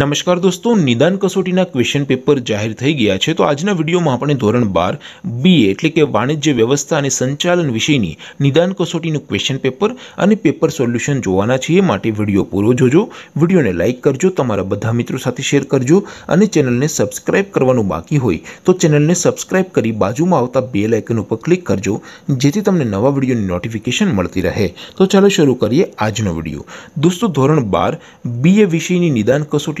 નમસ્કાર દોસ્તો નિદાન કસોટીના ક્વેશ્ચન પેપર જાહેર થઈ ગયા છે તો આજના વિડીયોમાં આપણે ધોરણ બાર બી એટલે કે વાણિજ્ય વ્યવસ્થા અને સંચાલન વિષયની નિદાન કસોટીનું ક્વેશ્ચન પેપર અને પેપર સોલ્યુશન જોવાના છીએ માટે વિડીયો પૂરો જોજો વિડીયોને લાઇક કરજો તમારા બધા મિત્રો સાથે શેર કરજો અને ચેનલને સબસ્ક્રાઇબ કરવાનું બાકી હોય તો ચેનલને સબસ્ક્રાઇબ કરી બાજુમાં આવતા બે લાઇકન ઉપર ક્લિક કરજો જેથી તમને નવા વિડીયોની નોટિફિકેશન મળતી રહે તો ચાલો શરૂ કરીએ આજનો વિડીયો દોસ્તો ધોરણ બાર બી એ વિષયની નિદાન કસોટી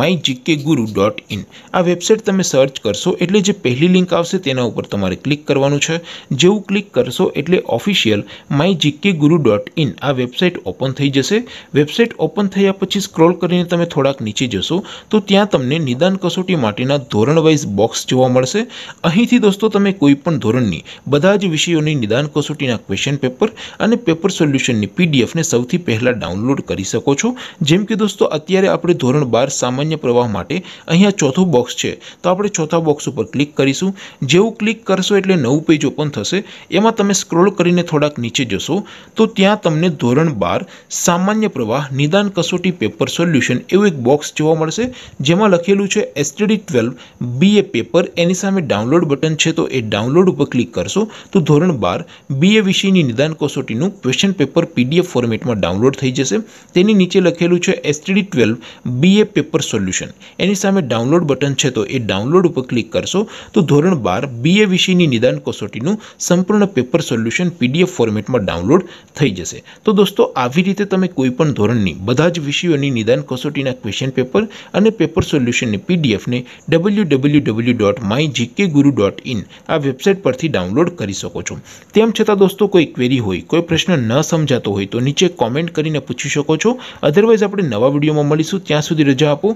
my GK guru dot in આ વેબસાઇટ તમે સર્ચ કરશો એટલે જે પહેલી લિંક આવશે તેના ઉપર તમારે ક્લિક કરવાનું છે જેવું ક્લિક કરશો એટલે official my GK guru dot in આ વેબસાઇટ ઓપન થઈ જશે વેબસાઇટ ઓપન થયા પછી સ્ક્રોલ કરીને તમે થોડાક નીચે જશો તો ત્યાં તમને નિદાન કસોટી માટેના ધોરણ ધોરણવાઇઝ બોક્સ જોવા મળશે અહીંથી દોસ્તો તમે કોઈ પણ ધોરણની બધા જ વિષયોની નિદાન કસોટીના ક્વેશ્ચન પેપર અને પેપર સોલ્યુશનની પીડીએફને સૌથી પહેલાં ડાઉનલોડ કરી શકો છો જેમ કે દોસ્તો અત્યારે આપણે ધોરણ બાર સામે સામાન્ય પ્રવાહ માટે અહીંયા ચોથું બોક્સ છે તો આપણે ચોથા બોક્સ ઉપર ક્લિક કરીશું જેવું ક્લિક કરશો એટલે નવું પેજ ઓપન થશે એમાં તમે સ્ક્રોલ કરીને થોડાક નીચે જશો તો ત્યાં તમને ધોરણ બાર સામાન્ય પ્રવાહ નિદાન કસોટી પેપર સોલ્યુશન એવું એક બોક્સ જોવા મળશે જેમાં લખેલું છે એસટીડી ટ્વેલ્વ બીએ પેપર એની સામે ડાઉનલોડ બટન છે તો એ ડાઉનલોડ ઉપર ક્લિક કરશો તો ધોરણ બાર બીએ વિષયની નિદાન કસોટીનું ક્વેશ્ચન પેપર પીડીએફ ફોર્મેટમાં ડાઉનલોડ થઈ જશે તેની નીચે લખેલું છે STD twelve BA paper solution એની સામે ડાઉનલોડ બટન છે તો એ ડાઉનલોડ ઉપર ક્લિક કરશો તો ધોરણ બાર બીએ વિષયની નિદાન કસોટીનું સંપૂર્ણ પેપર સોલ્યુશન પીડીએફ ફોર્મેટમાં ડાઉનલોડ થઈ જશે તો દોસ્તો આવી રીતે તમે કોઈપણ ધોરણની બધા જ વિષયોની નિદાન કસોટીના ક્વેશ્ચન પેપર અને પેપર સોલ્યુશનની પીડીએફને W W W dot my GK guru dot in આ વેબસાઇટ પરથી ડાઉનલોડ કરી શકો છો તેમ છતાં દોસ્તો કોઈ ક્વેરી હોય કોઈ પ્રશ્ન ન સમજાતો હોય તો નીચે કોમેન્ટ કરીને પૂછી શકો છો અધરવાઇઝ આપણે નવા વિડીયોમાં મળીશું ત્યાં સુધી રજા આપો